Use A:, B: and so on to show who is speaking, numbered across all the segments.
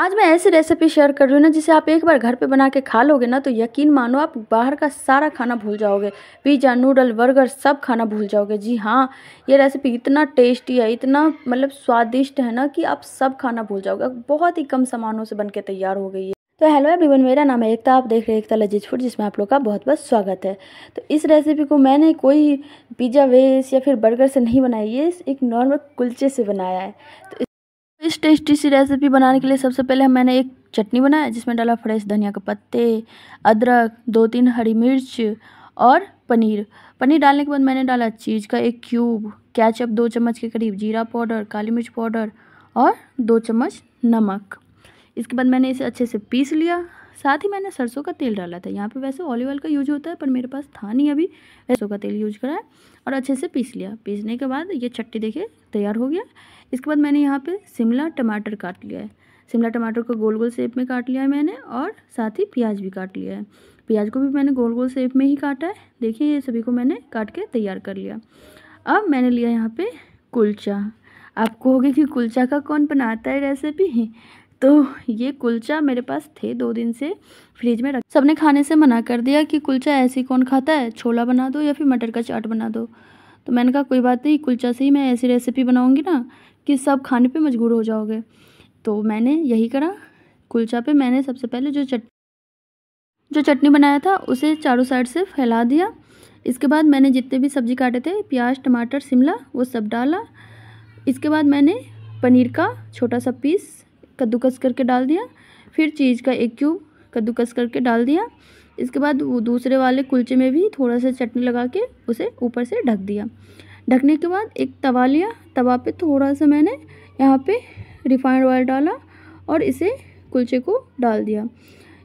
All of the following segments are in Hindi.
A: आज मैं ऐसी रेसिपी शेयर कर रही हूँ ना जिसे आप एक बार घर पे बना के खा लोगे ना तो यकीन मानो आप बाहर का सारा खाना भूल जाओगे पिज़्ज़ा नूडल बर्गर सब खाना भूल जाओगे जी हाँ ये रेसिपी इतना टेस्टी है इतना मतलब स्वादिष्ट है ना कि आप सब खाना भूल जाओगे बहुत ही कम सामानों से बन के तैयार हो गई है तो हेलो एवरीवन मेरा नाम है एकता आप देख रहे हैं एकता लजीज फूड जिसमें आप लोग का बहुत बहुत स्वागत है तो इस रेसिपी को मैंने कोई पिज़्ज़ा वेस या फिर बर्गर से नहीं बनाई है एक नॉर्मल कुलचे से बनाया है तो इस टेस्टी सी रेसिपी बनाने के लिए सबसे पहले मैंने एक चटनी बनाया जिसमें डाला फ्रेश धनिया के पत्ते अदरक दो तीन हरी मिर्च और पनीर पनीर डालने के बाद मैंने डाला चीज़ का एक क्यूब कैचअप दो चम्मच के करीब जीरा पाउडर काली मिर्च पाउडर और दो चम्मच नमक इसके बाद मैंने इसे अच्छे से पीस लिया साथ ही मैंने सरसों का तेल डाला था यहाँ पे वैसे ऑलिव ऑयल का यूज होता है पर मेरे पास था नहीं अभी सरसों का तेल यूज करा और अच्छे से पीस लिया पीसने के बाद ये चट्टी देखिए तैयार हो गया इसके बाद मैंने यहाँ पर शिमला टमाटर काट लिया है शिमला टमाटर को गोल गोल शेप में काट लिया है मैंने और साथ ही प्याज भी काट लिया है प्याज को भी मैंने गोल गोल शेप में ही काटा है देखिए ये सभी को मैंने काट के तैयार कर लिया अब मैंने लिया यहाँ पे कुलचा आप कहोगे कि कुलचा का कौन बनाता है रेसिपी तो ये कुलचा मेरे पास थे दो दिन से फ्रिज में रख सबने खाने से मना कर दिया कि कुलचा ऐसे कौन खाता है छोला बना दो या फिर मटर का चाट बना दो तो मैंने कहा कोई बात नहीं कुलचा से ही मैं ऐसी रेसिपी बनाऊँगी ना कि सब खाने पे मजबूर हो जाओगे तो मैंने यही करा कुलचा पे मैंने सबसे पहले जो चट जो चटनी बनाया था उसे चारों साइड से फैला दिया इसके बाद मैंने जितने भी सब्जी काटे थे प्याज टमाटर शिमला वो सब डाला इसके बाद मैंने पनीर का छोटा सा पीस कद्दूकस करके डाल दिया फिर चीज़ का एक क्यूब कद्दूकस करके डाल दिया इसके बाद वो दूसरे वाले कुलचे में भी थोड़ा सा चटनी लगा के उसे ऊपर से ढक दिया ढकने के बाद एक तवा लिया तवा पे थोड़ा सा मैंने यहाँ पे रिफाइंड ऑयल डाला और इसे कुलचे को डाल दिया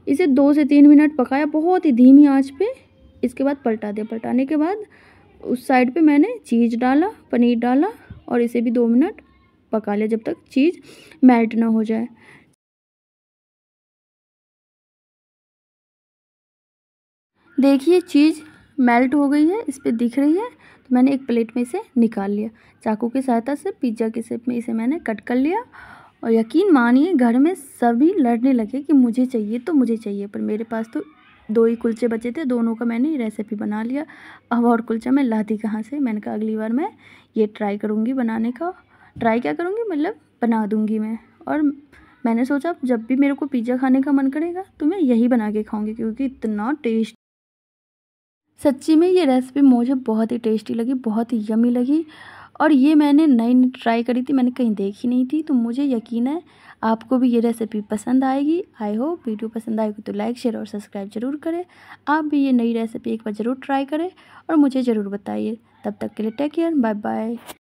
A: इसे दो से तीन मिनट पकाया बहुत ही धीमी आंच पे इसके बाद पलटा दिया पलटाने के बाद उस साइड पे मैंने चीज़ डाला पनीर डाला और इसे भी दो मिनट पका लिया जब तक चीज़ मेल्ट ना हो जाए देखिए चीज़ मेल्ट हो गई है इस पर दिख रही है तो मैंने एक प्लेट में इसे निकाल लिया चाकू की सहायता से पिज्ज़ा के सेप में इसे मैंने कट कर लिया और यकीन मानिए घर में सभी लड़ने लगे कि मुझे चाहिए तो मुझे चाहिए पर मेरे पास तो दो ही कुलचे बचे थे दोनों का मैंने रेसिपी बना लिया अब और कुलचा मैं लाती कहाँ से मैंने कहा अगली बार मैं ये ट्राई करूँगी बनाने का ट्राई क्या करूँगी मतलब बना दूँगी मैं और मैंने सोचा जब भी मेरे को पिज़्ज़ा खाने का मन करेगा तो मैं यही बना के खाऊँगी क्योंकि इतना टेस्ट सच्ची में ये रेसिपी मुझे बहुत ही टेस्टी लगी बहुत ही यमी लगी और ये मैंने नई ट्राई करी थी मैंने कहीं देखी नहीं थी तो मुझे यकीन है आपको भी ये रेसिपी पसंद आएगी आई होप वीडियो पसंद आएगी तो लाइक शेयर और सब्सक्राइब जरूर करें आप भी ये नई रेसिपी एक बार ज़रूर ट्राई करें और मुझे ज़रूर बताइए तब तक के लिए टेक केयर बाय बाय